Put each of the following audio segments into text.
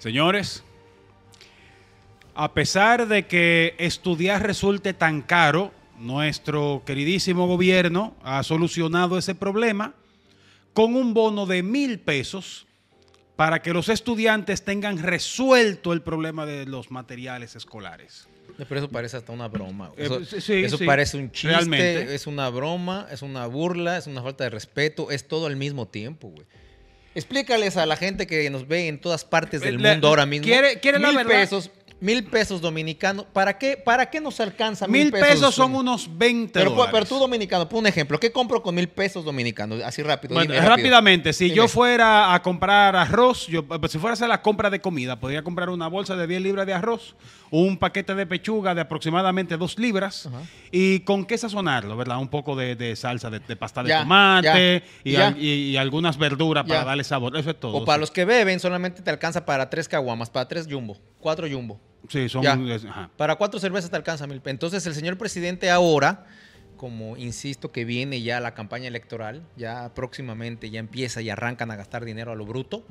Señores, a pesar de que estudiar resulte tan caro, nuestro queridísimo gobierno ha solucionado ese problema con un bono de mil pesos para que los estudiantes tengan resuelto el problema de los materiales escolares. Eh, pero eso parece hasta una broma. Eh, eso, parece un chiste, Realmente. es una broma, es una burla, es una falta de respeto, es todo al mismo tiempo, güey. Explícales a la gente que nos ve en todas partes del mundo ahora mismo. ¿Quiere, mil pesos Mil pesos dominicanos. ¿Para qué, para qué nos alcanza mil, pesos? Mil pesos son unos 20 pero, dólares. Pero tú dominicano, pon un ejemplo. ¿Qué compro con mil pesos dominicanos? Así rápido. Bueno, rápidamente, si yo fuera a comprar arroz, yo, si fuera a hacer la compra de comida, podría comprar una bolsa de 10 libras de arroz, un paquete de pechuga de aproximadamente 2 libras y con qué sazonarlo, ¿verdad? Un poco de, salsa de, de, pasta de tomate y, algunas verduras para darle sabor. Eso es todo. O para los que beben, solamente te alcanza para tres caguamas, para tres jumbo, cuatro jumbo. Sí, son. Para cuatro cervezas te alcanza mil pesos. Entonces, el señor presidente ahora, como insisto, que viene ya la campaña electoral, ya próximamente ya empieza y arrancan a gastar dinero a lo bruto.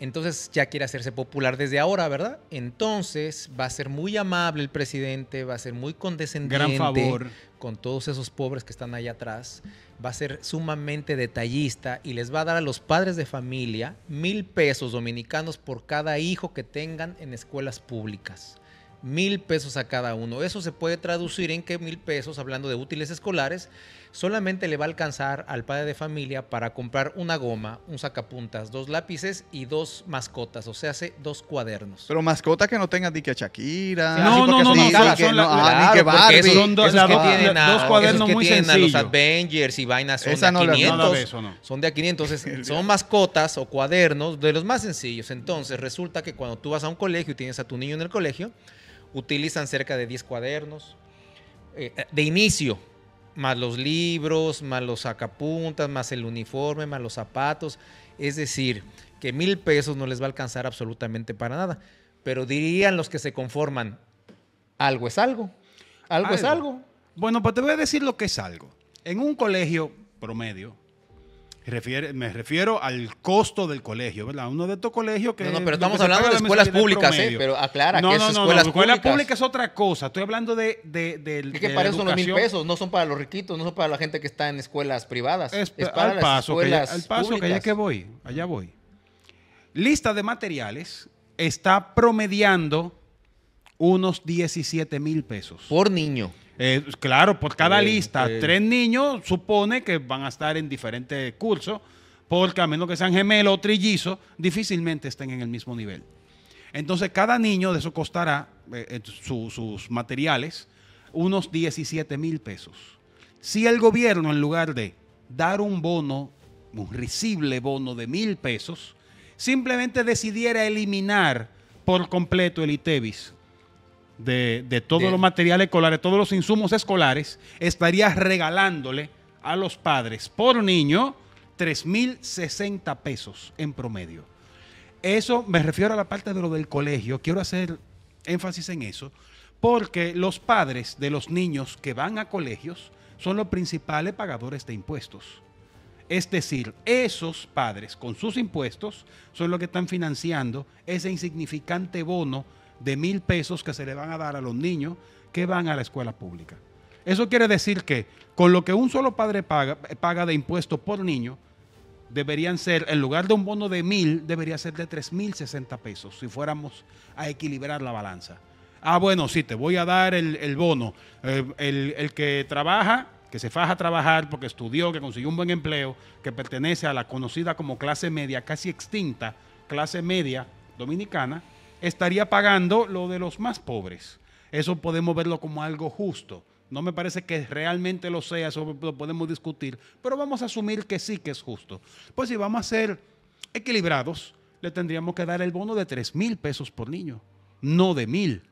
Entonces ya quiere hacerse popular desde ahora, ¿verdad? Entonces va a ser muy amable el presidente, va a ser muy condescendiente. Gran favor con todos esos pobres que están allá atrás, va a ser sumamente detallista y les va a dar a los padres de familia mil pesos dominicanos por cada hijo que tengan en escuelas públicas mil pesos a cada uno. Eso se puede traducir en que mil pesos, hablando de útiles escolares, solamente le va a alcanzar al padre de familia para comprar una goma, un sacapuntas, dos lápices y dos mascotas, o sea, hace dos cuadernos. Pero mascota que no tengan ni que Shakira, no, no, no, no, son ah, que Barbie. Son dos cuadernos muy sencillos. los Avengers y vainas son de a 500. Son de 500, entonces son mascotas o cuadernos de los más sencillos. Entonces resulta que cuando tú vas a un colegio y tienes a tu niño en el colegio, utilizan cerca de 10 cuadernos eh, de inicio, más los libros, más los sacapuntas, más el uniforme, más los zapatos. Es decir, que mil pesos no les va a alcanzar absolutamente para nada. Pero dirían los que se conforman, algo es algo, algo, algo. es algo. Bueno, pues te voy a decir lo que es algo. En un colegio promedio, me refiero al costo del colegio, ¿verdad? Uno de estos colegios que... No, no, pero estamos hablando de escuelas públicas, ¿eh? Pero aclara no, que es no, escuelas no, escuela pública es otra cosa. Estoy hablando de... que para eso son los mil pesos, no son para los riquitos, no son para la gente que está en escuelas privadas. Es, para las paso, escuelas que al paso que allá que voy, allá voy. Lista de materiales está promediando unos 17 mil pesos. Por niño. Eh, claro, por cada eh, lista, eh. tres niños supone que van a estar en diferentes cursos, porque a menos que sean gemelos o trillizo, difícilmente estén en el mismo nivel. Entonces, cada niño de eso costará sus materiales unos 17 mil pesos. Si el gobierno, en lugar de dar un bono, un risible bono de mil pesos, simplemente decidiera eliminar por completo el ITEVIS de, todos los materiales escolares, todos los insumos escolares, estaría regalándole a los padres por niño 3.060 pesos en promedio. Eso me refiero a la parte de lo del colegio. Quiero hacer énfasis en eso, porque los padres de los niños que van a colegios son los principales pagadores de impuestos. Es decir, esos padres con sus impuestos son los que están financiando ese insignificante bono de mil pesos que se le van a dar a los niños que van a la escuela pública. Eso quiere decir que con lo que un solo padre paga, eh, paga de impuestos por niño, deberían ser, en lugar de un bono de mil, debería ser de tres mil sesenta pesos, si fuéramos a equilibrar la balanza. Ah, bueno, sí, te voy a dar el, bono. Eh, el, el, que trabaja, que se faja a trabajar porque estudió, que consiguió un buen empleo, que pertenece a la conocida como clase media, casi extinta, clase media dominicana, estaría pagando lo de los más pobres. Eso podemos verlo como algo justo. No me parece que realmente lo sea, eso lo podemos discutir, pero vamos a asumir que sí que es justo. Pues si vamos a ser equilibrados, le tendríamos que dar el bono de 3 mil pesos por niño, no de mil.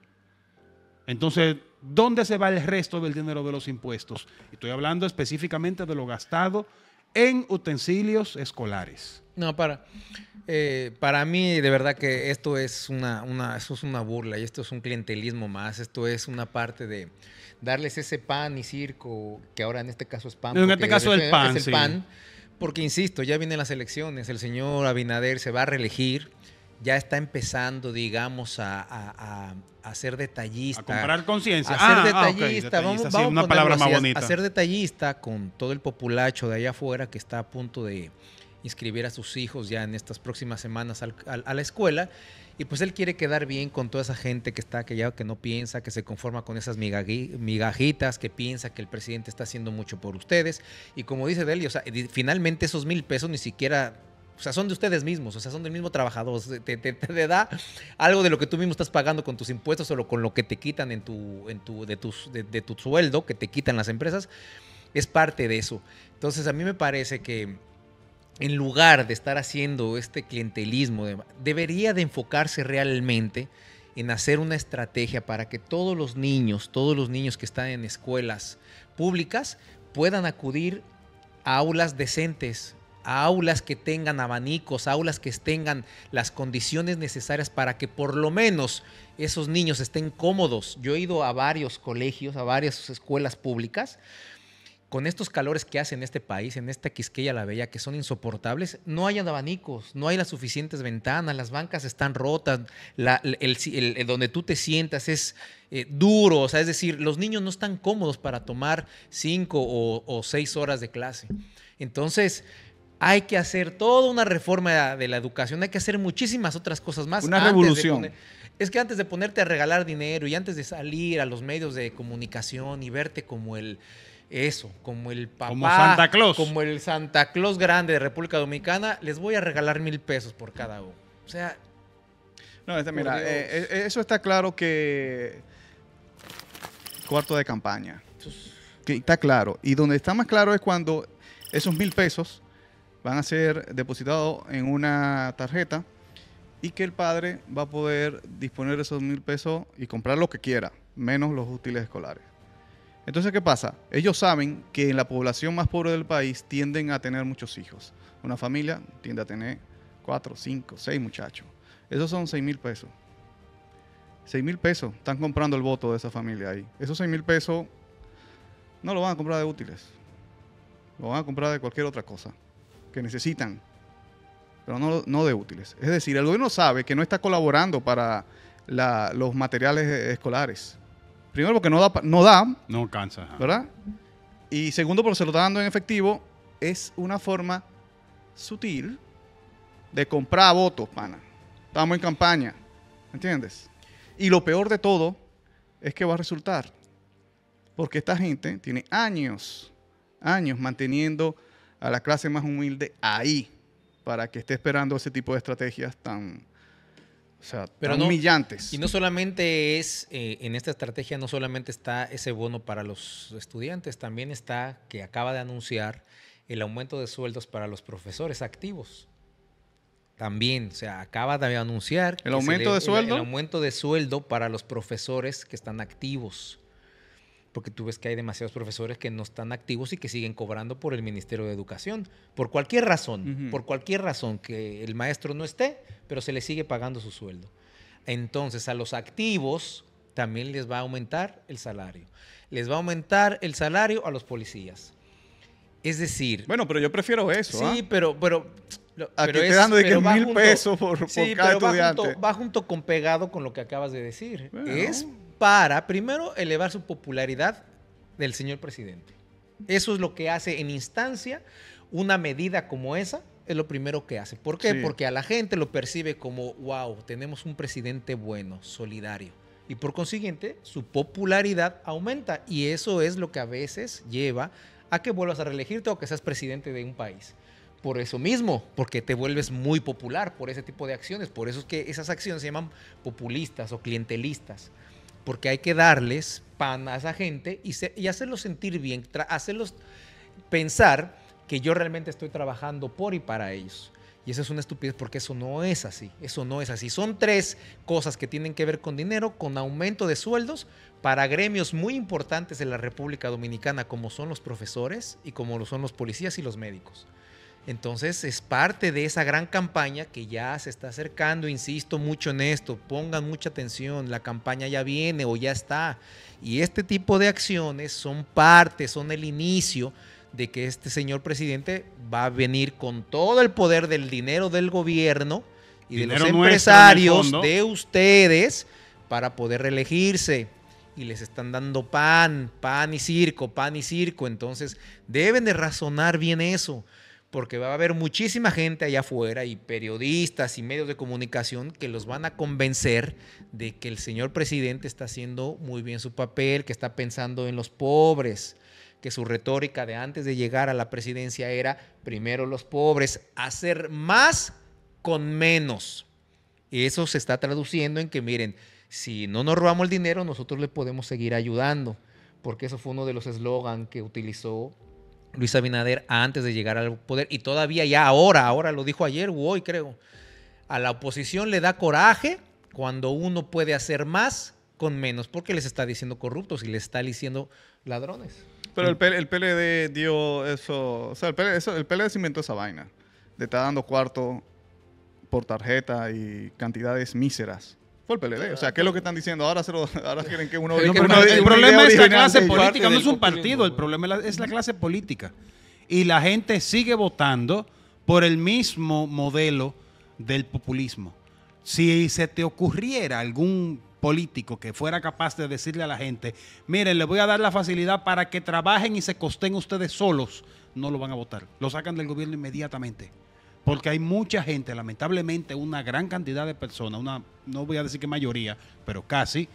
Entonces, ¿dónde se va el resto del dinero de los impuestos? Estoy hablando específicamente de lo gastado en utensilios escolares. No, para, eh, para mí de verdad que esto es una, es una burla y esto es un clientelismo más, esto es una parte de darles ese pan y circo, que ahora en este caso es pan. En este caso el es el pan, porque insisto, ya vienen las elecciones, el señor Abinader se va a reelegir ya está empezando, digamos, a, a, ser detallista. A comprar conciencia. A ser ah, ah, detallista. Vamos, a una palabra más bonita. A ser detallista con todo el populacho de allá afuera que está a punto de inscribir a sus hijos ya en estas próximas semanas a la escuela. Y pues él quiere quedar bien con toda esa gente que está que que no piensa, que se conforma con esas migajitas, que piensa que el presidente está haciendo mucho por ustedes. Y como dice Deli, finalmente esos mil pesos ni siquiera o sea, son de ustedes mismos, o sea, son del mismo trabajador. Te, da algo de lo que tú mismo estás pagando con tus impuestos o con lo que te quitan en tu, en tu, de, tus, de, de tu sueldo, que te quitan las empresas. Es parte de eso. Entonces, a mí me parece que en lugar de estar haciendo este clientelismo, debería de enfocarse realmente en hacer una estrategia para que todos los niños, todos los niños que están en escuelas públicas puedan acudir a aulas decentes, a aulas que tengan abanicos, aulas que tengan las condiciones necesarias para que por lo menos esos niños estén cómodos. Yo he ido a varios colegios, a varias escuelas públicas. Con estos calores que hace en este país, en esta Quisqueya la Bella, que son insoportables, no hay abanicos, no hay las suficientes ventanas, las bancas están rotas, el, donde tú te sientas es eh, duro, o sea, es decir, los niños no están cómodos para tomar cinco o seis horas de clase. Entonces, hay que hacer toda una reforma de la educación, hay que hacer muchísimas otras cosas más. Una revolución. es que antes de ponerte a regalar dinero y antes de salir a los medios de comunicación y verte como el eso, como el papá, como Santa Claus, como el Santa Claus grande de República Dominicana, les voy a regalar mil pesos por cada uno. O sea, no, este, mira, eh, eh, eso está claro que cuarto de campaña. está claro. Y donde está más claro es cuando esos mil pesos van a ser depositados en una tarjeta y que el padre va a poder disponer de esos mil pesos y comprar lo que quiera, menos los útiles escolares. Entonces, ¿qué pasa? Ellos saben que en la población más pobre del país tienden a tener muchos hijos. Una familia tiende a tener cuatro, cinco, seis muchachos. Esos son seis mil pesos. Seis mil pesos están comprando el voto de esa familia ahí. Esos seis mil pesos no lo van a comprar de útiles. Lo van a comprar de cualquier otra cosa que necesitan, pero no, no de útiles. Es decir, el gobierno sabe que no está colaborando para los materiales escolares. Primero porque no da, no da, no cansa, ¿verdad? Y segundo porque se lo está dando en efectivo, es una forma sutil de comprar votos, pana. Estamos en campaña, ¿entiendes? Y lo peor de todo es que va a resultar, porque esta gente tiene años, años manteniendo a la clase más humilde ahí para que esté esperando ese tipo de estrategias tan, humillantes. Y no solamente es, eh, en esta estrategia no solamente está ese bono para los estudiantes, también está que acaba de anunciar el aumento de sueldos para los profesores activos. También, o sea, acaba de anunciar. ¿El aumento de sueldo? el aumento de sueldo para los profesores que están activos porque tú ves que hay demasiados profesores que no están activos y que siguen cobrando por el Ministerio de Educación, por cualquier razón, por cualquier razón que el maestro no esté, pero se le sigue pagando su sueldo. Entonces, a los activos también les va a aumentar el salario. Les va a aumentar el salario a los policías. Es decir... Bueno, pero yo prefiero eso. Sí, ¿ah? pero, pero Aquí que mil pesos por, cada Va junto, con pegado con lo que acabas de decir. Es para, primero, elevar su popularidad del señor presidente. Eso es lo que hace en instancia una medida como esa. Es lo primero que hace. ¿Por qué? Porque a la gente lo percibe como, wow, tenemos un presidente bueno, solidario. Y por consiguiente, su popularidad aumenta. Y eso es lo que a veces lleva a que vuelvas a reelegirte o que seas presidente de un país por eso mismo, porque te vuelves muy popular por ese tipo de acciones. Por eso es que esas acciones se llaman populistas o clientelistas porque hay que darles pan a esa gente y, hacerlos sentir bien, hacerlos pensar que yo realmente estoy trabajando por y para ellos. Y eso es una estupidez porque eso no es así, eso no es así. Son tres cosas que tienen que ver con dinero, con aumento de sueldos para gremios muy importantes de la República Dominicana como son los profesores y como lo son los policías y los médicos. Entonces es parte de esa gran campaña que ya se está acercando, insisto mucho en esto, pongan mucha atención, la campaña ya viene o ya está. Y este tipo de acciones son parte, son el inicio de que este señor presidente va a venir con todo el poder del dinero del gobierno y de los empresarios, de ustedes, para poder reelegirse y les están dando pan, pan y circo, pan y circo. Entonces, deben de razonar bien eso porque va a haber muchísima gente allá afuera y periodistas y medios de comunicación que los van a convencer de que el señor presidente está haciendo muy bien su papel, que está pensando en los pobres, que su retórica de antes de llegar a la presidencia era primero los pobres, hacer más con menos. Y eso se está traduciendo en que, miren, si no nos robamos el dinero, nosotros le podemos seguir ayudando, porque eso fue uno de los eslogan que utilizó Luis Abinader antes de llegar al poder y todavía ya ahora, ahora lo dijo ayer o hoy creo, a la oposición le da coraje cuando uno puede hacer más con menos porque les está diciendo corruptos y les está diciendo ladrones. Pero el, el PLD dio eso, o sea, el PLD, eso, el PLD se esa vaina, de estar dando cuarto por tarjeta y cantidades míseras fue el PLD. O sea, ¿qué es lo que están diciendo? Ahora, quieren que uno... el, problema es la clase política, no es un partido, el problema es la clase política. Y la gente sigue votando por el mismo modelo del populismo. Si se te ocurriera algún político que fuera capaz de decirle a la gente, miren, les voy a dar la facilidad para que trabajen y se costen ustedes solos, no lo van a votar. Lo sacan del gobierno inmediatamente. Porque hay mucha gente, lamentablemente una gran cantidad de personas, una, no voy a decir que mayoría, pero casi,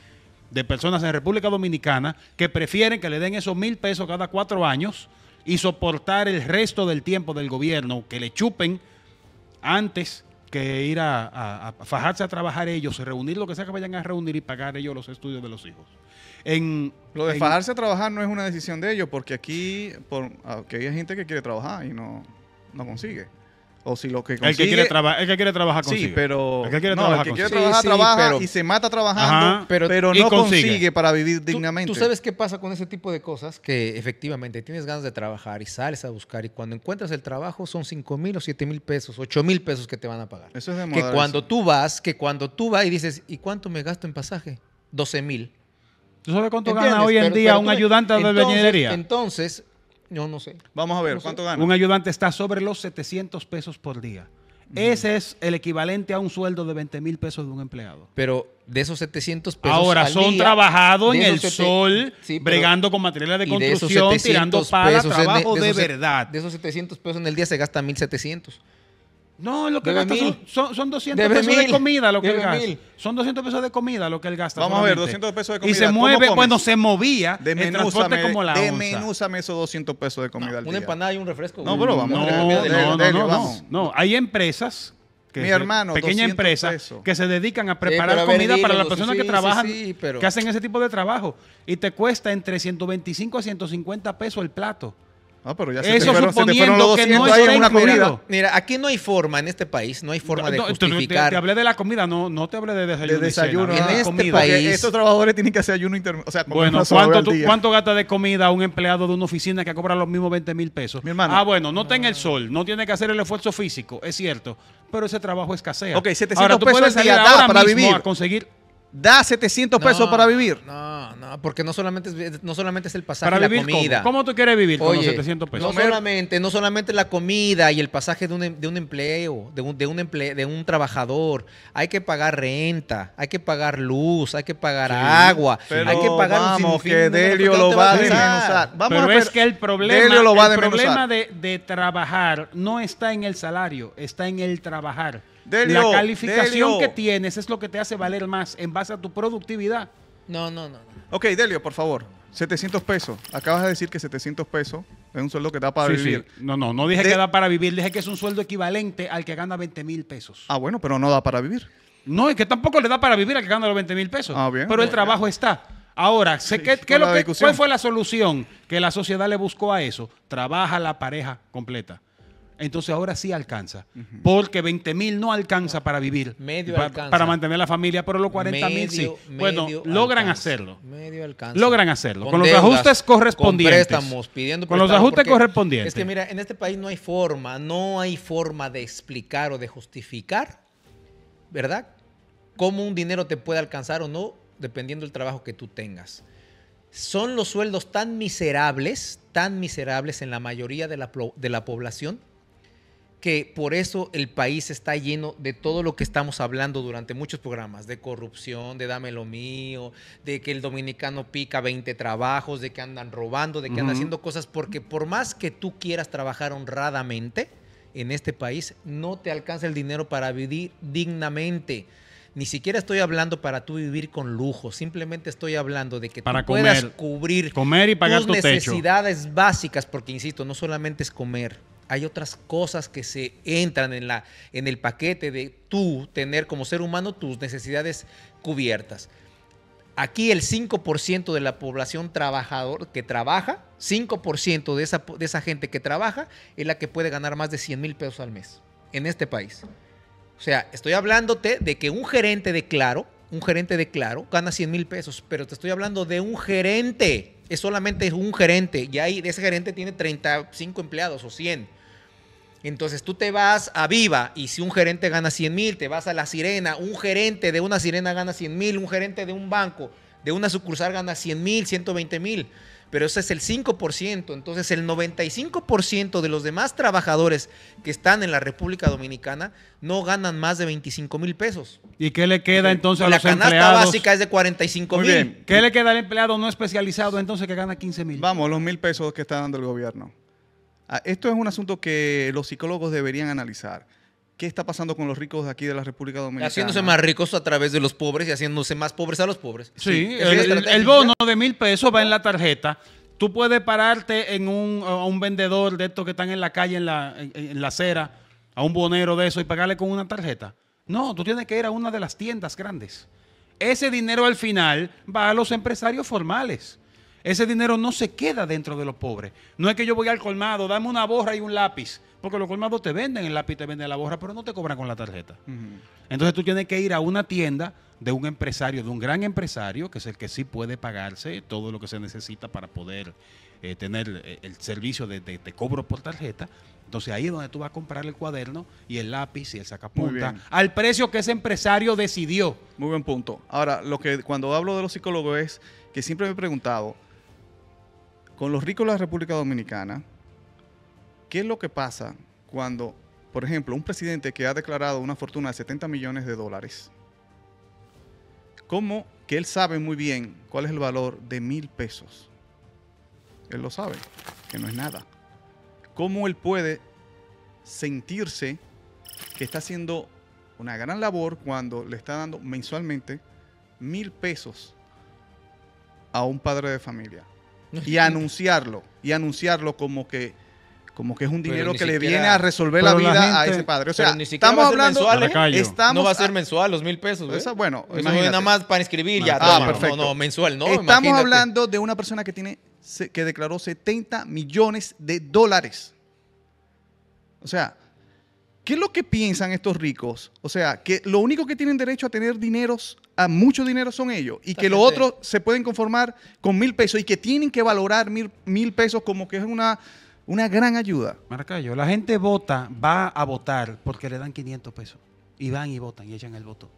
de personas en República Dominicana que prefieren que le den esos mil pesos cada cuatro años y soportar el resto del tiempo del gobierno, que le chupen antes que ir a, fajarse a trabajar ellos, reunir lo que sea que vayan a reunir y pagar ellos los estudios de los hijos. En, lo de fajarse a trabajar no es una decisión de ellos, porque aquí, por, ah, hay gente que quiere trabajar y no consigue o si lo que consigue... El que quiere, el que quiere trabajar consigue. Sí, pero... El que quiere trabajar, y se mata trabajando, pero, no consigue. para vivir dignamente. ¿Tú, sabes qué pasa con ese tipo de cosas, que efectivamente tienes ganas de trabajar y sales a buscar y cuando encuentras el trabajo son 5 mil o 7 mil pesos, 8 mil pesos que te van a pagar. Eso es de Que cuando tú vas, que cuando tú vas y dices, ¿y cuánto me gasto en pasaje? 12 mil. ¿Tú sabes cuánto gana hoy en día un ayudante de albañilería? Entonces, yo no sé. Vamos a ver, ¿cuánto gana? Un ayudante está sobre los 700 pesos por día. Ese es el equivalente a un sueldo de 20 mil pesos de un empleado. Pero de esos 700 pesos. Ahora son trabajados en el sol, bregando con materiales de construcción, tirando pala, trabajo de, verdad. de esos 700 pesos en el día se gasta 1700. No, lo que gasta son, son, 200 pesos de comida lo que él gasta. Son 200 pesos de comida lo que él gasta. Vamos a ver, 200 pesos de comida. Y se mueve, bueno, se movía de transporte como la Desmenúzame esos 200 pesos de comida al día. Una empanada y un refresco. No, pero vamos. No, no, no, no, Hay empresas, que mi hermano, pequeñas empresas, que se dedican a eh, preparar comida para las personas que trabajan, que hacen ese tipo de trabajo. Y te cuesta entre 125 a 150 pesos el plato pero ya se Eso te que no hay una comida. Mira, aquí no hay forma, en este país, no hay forma de justificar. Te, te, hablé de la comida, no, no te hablé de desayuno. De desayuno. en este país. Estos trabajadores tienen que hacer ayuno interno. bueno, ¿cuánto, gasta de comida un empleado de una oficina que cobra los mismos 20 mil pesos? Mi hermano. Ah, bueno, no tenga el sol, no tiene que hacer el esfuerzo físico, es cierto, pero ese trabajo escasea. Ok, 700 ahora, tú pesos para vivir. a conseguir da 700 pesos para vivir. No porque no solamente es, no solamente es el pasaje de la comida. ¿cómo? tú quieres vivir con los 700 pesos? No solamente, no solamente la comida y el pasaje de un, em, empleo, de un, de un trabajador. Hay que pagar renta, hay que pagar luz, hay que pagar agua, hay que pagar vamos, que Delio lo va a pero es que el problema, el problema de, trabajar no está en el salario, está en el trabajar. la calificación que tienes es lo que te hace valer más en base a tu productividad. No, no, no. Ok, Delio, por favor. 700 pesos. Acabas de decir que 700 pesos es un sueldo que da para vivir. No, no, no dije que da para vivir, dije que es un sueldo equivalente al que gana 20 mil pesos. Ah, bueno, pero no da para vivir. No, es que tampoco le da para vivir al que gana los 20 mil pesos. Ah, bien, pero el trabajo está. Ahora, sé que, lo ¿cuál fue la solución que la sociedad le buscó a eso? Trabaja la pareja completa entonces ahora sí alcanza. Porque 20 mil no alcanza para vivir. Para mantener la familia, pero los 40 mil sí. Bueno, logran hacerlo. Logran hacerlo. Con, los ajustes correspondientes. Con pidiendo Con los ajustes correspondientes. Es que mira, en este país no hay forma, no hay forma de explicar o de justificar, ¿verdad? Cómo un dinero te puede alcanzar o no, dependiendo del trabajo que tú tengas son los sueldos tan miserables, tan miserables en la mayoría de la, de la, población, que por eso el país está lleno de todo lo que estamos hablando durante muchos programas, de corrupción, de dame lo mío, de que el dominicano pica 20 trabajos, de que andan robando, de que andan haciendo cosas, porque por más que tú quieras trabajar honradamente en este país, no te alcanza el dinero para vivir dignamente. Ni siquiera estoy hablando para tú vivir con lujo, simplemente estoy hablando de que tú puedas cubrir tus necesidades básicas, porque insisto, no solamente es comer, hay otras cosas que se entran en, la, en el paquete de tú tener como ser humano tus necesidades cubiertas. Aquí el 5% de la población trabajador que trabaja, 5% de esa, de esa gente que trabaja es la que puede ganar más de 100 mil pesos al mes en este país. O sea, estoy hablándote de que un gerente de Claro, un gerente de Claro gana 100 mil pesos, pero te estoy hablando de un gerente, es solamente un gerente y ahí ese gerente tiene 35 empleados o 100. Entonces tú te vas a Viva y si un gerente gana 100 mil, te vas a La Sirena, un gerente de una sirena gana 100 mil, un gerente de un banco, de una sucursal gana 100 mil, 120 mil. Pero ese es el 5%. Entonces el 95% de los demás trabajadores que están en la República Dominicana no ganan más de 25 mil pesos. ¿Y qué le queda entonces a los empleados? La canasta básica es de 45 mil. ¿Qué le queda al empleado no especializado entonces que gana 15 mil? Vamos, los mil pesos que está dando el gobierno. Ah, esto es un asunto que los psicólogos deberían analizar. ¿Qué está pasando con los ricos de aquí de la República Dominicana? Haciéndose más ricos a través de los pobres y haciéndose más pobres a los pobres. Sí, El, bono de mil pesos va en la tarjeta. Tú puedes pararte en un, a un vendedor de estos que están en la calle, en la, la acera, a un bonero de eso y pagarle con una tarjeta. No, tú tienes que ir a una de las tiendas grandes. Ese dinero al final va a los empresarios formales. Ese dinero no se queda dentro de los pobres. No es que yo voy al colmado, dame una borra y un lápiz. Porque los colmados te venden el lápiz, te venden la borra, pero no te cobran con la tarjeta. Entonces tú tienes que ir a una tienda de un empresario, de un gran empresario, que es el que sí puede pagarse todo lo que se necesita para poder eh, tener eh, el servicio de, de, cobro por tarjeta. Entonces ahí es donde tú vas a comprar el cuaderno y el lápiz y el sacapunta al precio que ese empresario decidió. Muy buen punto. Ahora, lo que cuando hablo de los psicólogos es que siempre me he preguntado, con los ricos de la República Dominicana, ¿qué es lo que pasa cuando, por ejemplo, un presidente que ha declarado una fortuna de 70 millones de dólares, ¿cómo que él sabe muy bien cuál es el valor de mil pesos? Él lo sabe, que no es nada. ¿Cómo él puede sentirse que está haciendo una gran labor cuando le está dando mensualmente mil pesos a un padre de familia? y anunciarlo, y anunciarlo como que como que es un dinero que le viene a resolver la vida a ese padre. O sea, ni estamos hablando. Mensual, ¿eh? no va a ser mensual, los mil pesos. ¿eh? bueno, nada más para inscribir ya. Ah, perfecto. No, mensual, no. Estamos hablando de una persona que tiene que declaró 70 millones de dólares. O sea, ¿Qué es lo que piensan estos ricos? O sea, que lo único que tienen derecho a tener dineros, a mucho dinero son ellos, y que los otros se pueden conformar con mil pesos y que tienen que valorar mil, pesos como que es una, una gran ayuda. Maracayo, la gente vota, va a votar porque le dan 500 pesos. Y van y votan y echan el voto.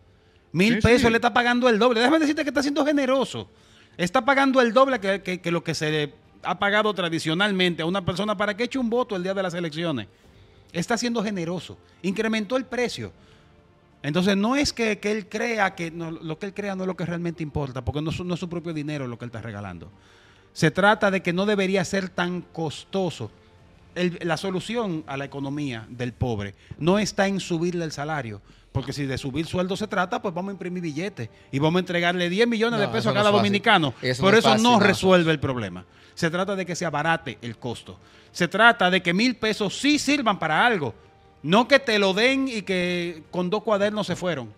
Mil pesos le está pagando el doble. Déjame decirte que está siendo generoso. Está pagando el doble que, que lo que se ha pagado tradicionalmente a una persona para que eche un voto el día de las elecciones. Está siendo generoso. Incrementó el precio. Entonces no es que, él crea que lo que él crea no es lo que realmente importa, porque no, es su propio dinero lo que él está regalando. Se trata de que no debería ser tan costoso. la solución a la economía del pobre no está en subirle el salario, porque si de subir sueldo se trata, pues vamos a imprimir billetes y vamos a entregarle 10 millones de pesos a cada dominicano. Por eso no resuelve el problema se trata de que se abarate el costo. Se trata de que mil pesos sí sirvan para algo. No que te lo den y que con dos cuadernos se fueron.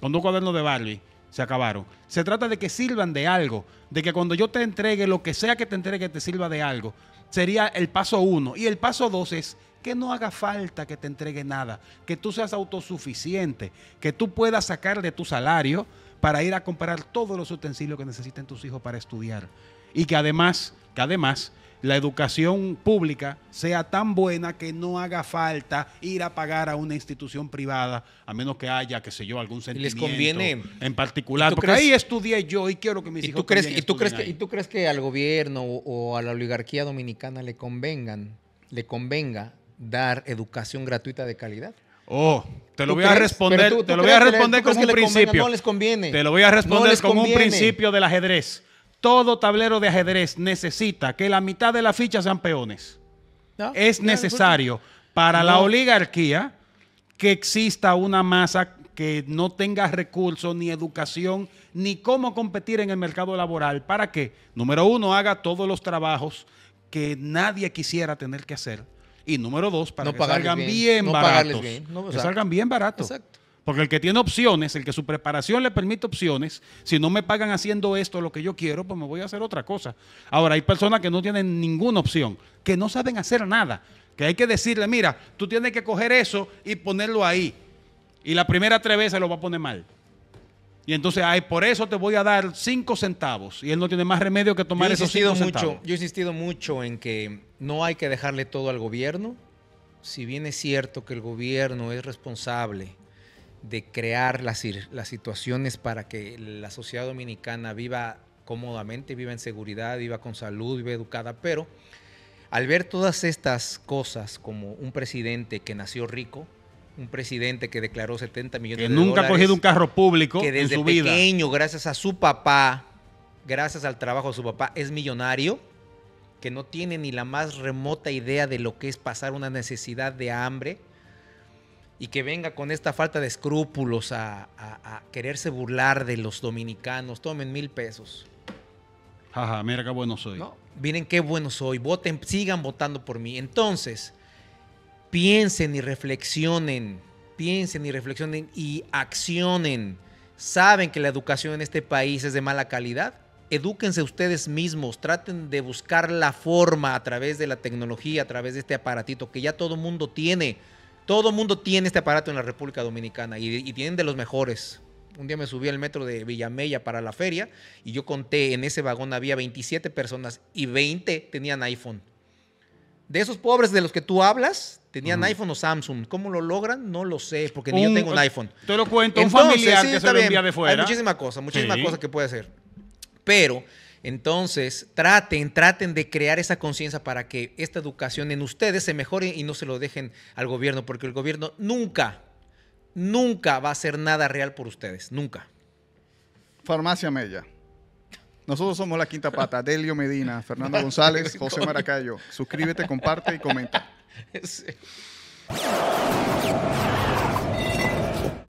Con dos cuadernos de Barbie se acabaron. Se trata de que sirvan de algo. De que cuando yo te entregue lo que sea que te entregue te sirva de algo. Sería el paso uno. Y el paso dos es que no haga falta que te entregue nada, que tú seas autosuficiente, que tú puedas sacar de tu salario para ir a comprar todos los utensilios que necesiten tus hijos para estudiar. Y que además que además la educación pública sea tan buena que no haga falta ir a pagar a una institución privada, a menos que haya, qué sé yo, algún sentimiento les conviene, en particular. Porque ahí estudié yo y quiero que mis ¿y tú crees, ¿y tú crees que, ¿Y tú crees que al gobierno o, a la oligarquía dominicana le convengan, le convenga dar educación gratuita de calidad? Oh, te lo voy a responder, te lo voy a responder como un principio. No les conviene. Te lo voy a responder como un principio del ajedrez. Todo tablero de ajedrez necesita que la mitad de las fichas sean peones. es necesario para la oligarquía que exista una masa que no tenga recursos, ni educación, ni cómo competir en el mercado laboral. ¿Para que, Número uno, haga todos los trabajos que nadie quisiera tener que hacer. Y número dos, para que salgan bien, baratos. que salgan bien baratos. Exacto. Porque el que tiene opciones, el que su preparación le permite opciones, si no me pagan haciendo esto, lo que yo quiero, pues me voy a hacer otra cosa. Ahora, hay personas que no tienen ninguna opción, que no saben hacer nada, que hay que decirle, mira, tú tienes que coger eso y ponerlo ahí. Y la primera tres lo va a poner mal. Y entonces, ay, por eso te voy a dar cinco centavos. Y él no tiene más remedio que tomar esos cinco centavos. Yo he insistido mucho en que no hay que dejarle todo al gobierno. Si bien es cierto que el gobierno es responsable de crear las, situaciones para que la sociedad dominicana viva cómodamente, viva en seguridad, viva con salud, viva educada, pero al ver todas estas cosas como un presidente que nació rico, un presidente que declaró 70 millones de dólares. Que nunca ha cogido un carro público que desde pequeño, gracias a su papá, gracias al trabajo de su papá, es millonario, que no tiene ni la más remota idea de lo que es pasar una necesidad de hambre, y que venga con esta falta de escrúpulos a, quererse burlar de los dominicanos. Tomen mil pesos. Jaja, mira qué bueno soy. Miren qué bueno soy. Voten, sigan votando por mí. Entonces, piensen y reflexionen. Piensen y reflexionen y accionen. Saben que la educación en este país es de mala calidad. Edúquense ustedes mismos, traten de buscar la forma a través de la tecnología, a través de este aparatito que ya todo mundo tiene todo mundo tiene este aparato en la República Dominicana y, tienen de los mejores. Un día me subí al metro de Villamella para la feria y yo conté, en ese vagón había 27 personas y 20 tenían iPhone. De esos pobres de los que tú hablas, tenían iPhone o Samsung. ¿Cómo lo logran? No lo sé, porque ni yo tengo un iPhone. Te lo cuento, un familiar que se lo envía de fuera. Hay muchísimas cosas muchísima que puede ser. Pero entonces, traten, traten de crear esa conciencia para que esta educación en ustedes se mejore y no se lo dejen al gobierno, porque el gobierno nunca, nunca va a hacer nada real por ustedes, nunca. Farmacia Mella. Nosotros somos la quinta pata, Delio Medina, Fernando González, José Maracayo. Suscríbete, comparte y comenta.